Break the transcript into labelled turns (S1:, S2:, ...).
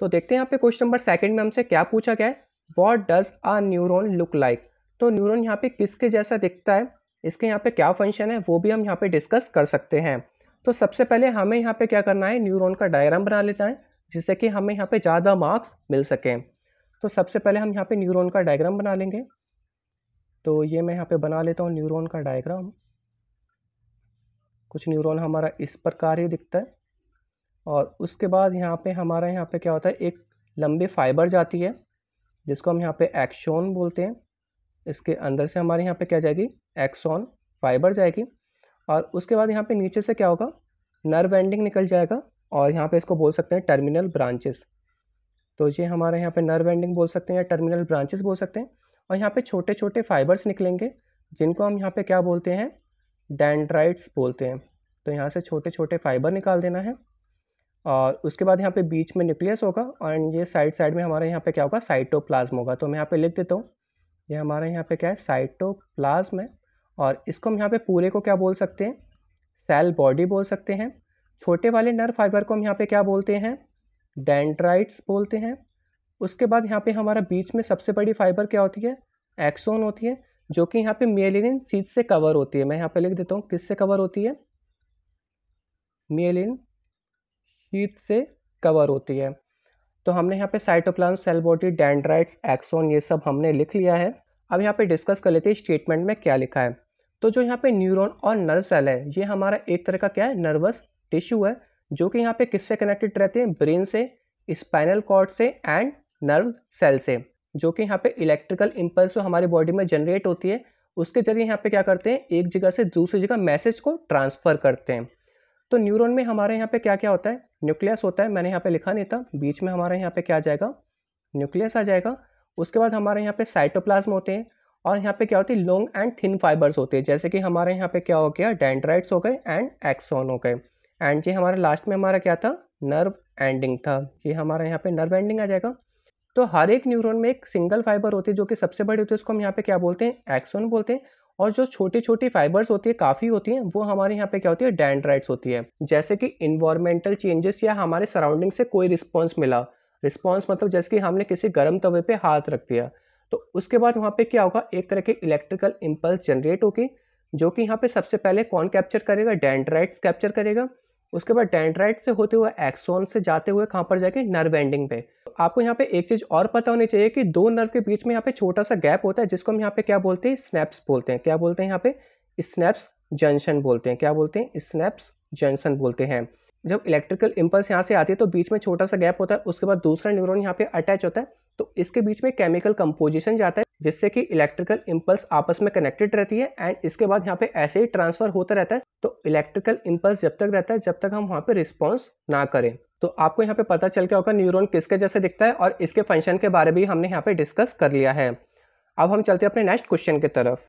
S1: तो देखते हैं यहाँ पे क्वेश्चन नंबर सेकंड में हमसे क्या पूछा गया है what does a neuron look like तो न्यूरोन यहाँ पे किसके जैसा दिखता है इसके यहाँ पे क्या फंक्शन है वो भी हम यहाँ पे डिस्कस कर सकते हैं तो सबसे पहले हमें यहाँ पे क्या करना है न्यूरोन का डायग्राम बना लेना है जिससे कि हमें यहाँ पे ज़्यादा मार्क्स मिल सकें तो सबसे पहले हम यहाँ पे न्यूरोन का डायग्राम बना लेंगे तो ये मैं यहाँ पे बना लेता हूँ न्यूरोन का डायग्राम कुछ न्यूरोन हमारा इस प्रकार ही दिखता है और उसके बाद यहाँ पे हमारा यहाँ पे क्या होता है एक लंबी फाइबर जाती है जिसको हम यहाँ पे एक्सोन बोलते हैं इसके अंदर से हमारे यहाँ पे क्या जाएगी एक्सोन फाइबर जाएगी और उसके बाद यहाँ पे नीचे से क्या होगा नर्व एंडिंग निकल जाएगा और यहाँ पे इसको बोल सकते हैं टर्मिनल ब्रांचेस तो ये हमारे यहाँ पर नर्व एंडिंग बोल सकते हैं या टर्मिनल ब्रांचेस बोल सकते हैं और यहाँ पर छोटे छोटे फाइबर्स निकलेंगे जिनको हम यहाँ पर क्या बोलते हैं डेंड्राइट्स बोलते हैं तो यहाँ से छोटे छोटे फाइबर निकाल देना है और उसके बाद यहाँ पे बीच में न्यूक्लियस होगा और ये साइड साइड में हमारे यहाँ पे क्या होगा साइटोप्लाज्म होगा तो मैं यहाँ पे लिख देता हूँ ये हमारे यहाँ पे क्या है साइटोप्लाज्म है और इसको हम यहाँ पे पूरे को क्या बोल सकते हैं सेल बॉडी बोल सकते हैं छोटे वाले नर फाइबर को हम यहाँ पर क्या बोलते हैं डेंड्राइट्स बोलते हैं उसके बाद यहाँ पर हमारा बीच में सबसे बड़ी फाइबर क्या होती है एक्सोन होती है जो कि यहाँ पर मेलिन सीध से कवर होती है मैं यहाँ पर लिख देता हूँ किससे कवर होती है मेलिन शीट से कवर होती है तो हमने यहाँ पे cytoplasm cell body dendrites axon ये सब हमने लिख लिया है अब यहाँ पे डिस्कस कर लेते हैं स्टेटमेंट में क्या लिखा है तो जो यहाँ पे न्यूरॉन और नर्व सेल है ये हमारा एक तरह का क्या है नर्वस टिश्यू है जो कि यहाँ पे किससे कनेक्टेड रहते हैं ब्रेन से स्पाइनल कॉर्ड से एंड नर्व सेल से जो कि यहाँ पे इलेक्ट्रिकल इम्पल्स जो हमारी बॉडी में जनरेट होती है उसके जरिए यहाँ पे क्या करते हैं एक जगह से दूसरी जगह मैसेज को ट्रांसफ़र करते हैं तो न्यूरॉन में हमारे यहाँ पे क्या क्या होता है न्यूक्लियस होता है मैंने यहाँ पे लिखा नहीं था बीच में हमारे यहाँ पे क्या आ जाएगा न्यूक्लियस आ जाएगा उसके बाद हमारे यहाँ पे साइटोप्लाज्म होते हैं और यहाँ पे क्या होती है लॉन्ग एंड थिन फाइबर्स होते हैं जैसे कि हमारे यहाँ पे क्या हो गया डेंड्राइट्स हो गए एंड एक्सोन हो गए एंड ये हमारे लास्ट में हमारा क्या था नर्व एंडिंग था ये हमारे यहाँ पे नर्व एंडिंग आ जाएगा तो हर एक न्यूरोन में एक सिंगल फाइबर होती है जो कि सबसे बड़ी होती है उसको हम यहाँ पे क्या बोलते हैं एक्सोन बोलते हैं और जो छोटी छोटी फाइबर्स होती है काफ़ी होती हैं वो हमारे यहाँ पे क्या होती है डेंड्राइट्स होती है जैसे कि इन्वायरमेंटल चेंजेस या हमारे सराउंडिंग से कोई रिस्पॉन्स मिला रिस्पॉन्स मतलब जैसे कि हमने किसी गर्म तवे पर हाथ रख दिया तो उसके बाद वहाँ पर क्या होगा एक तरह की इलेक्ट्रिकल इम्पल्स जनरेट होगी जो कि यहाँ पे सबसे पहले कौन कैप्चर करेगा डेंड्राइट्स कैप्चर करेगा उसके बाद डेंड्राइट से होते हुए एक्सोन से जाते हुए कहाँ पर जाएंगे नर्व एंडिंग पे आपको यहाँ पे एक चीज़ और पता होनी चाहिए कि दो नर्व के बीच में यहाँ पे छोटा सा गैप होता है जिसको हम यहाँ पे क्या बोलते हैं स्नैप्स बोलते हैं क्या बोलते हैं यहाँ पे स्नैप्स जंक्शन बोलते हैं क्या बोलते हैं स्नैप्स जंक्शन बोलते हैं जब इलेक्ट्रिकल इम्पल्स यहाँ से आती है तो बीच में छोटा सा गैप होता है उसके बाद दूसरा न्यूरोन यहाँ पे अटैच होता है तो इसके बीच में केमिकल कंपोजिशन जाता है जिससे कि इलेक्ट्रिकल इम्पल्स आपस में कनेक्टेड रहती है एंड इसके बाद यहाँ पे ऐसे ही ट्रांसफर होता रहता है तो इलेक्ट्रिकल इम्पल्स जब तक रहता है जब तक हम वहाँ पे रिस्पॉन्स ना करें तो आपको यहाँ पे पता चल गया होगा न्यूरॉन किसके जैसे दिखता है और इसके फंक्शन के बारे में हमने यहाँ पे डिस्कस कर लिया है अब हम चलते हैं अपने नेक्स्ट क्वेश्चन की तरफ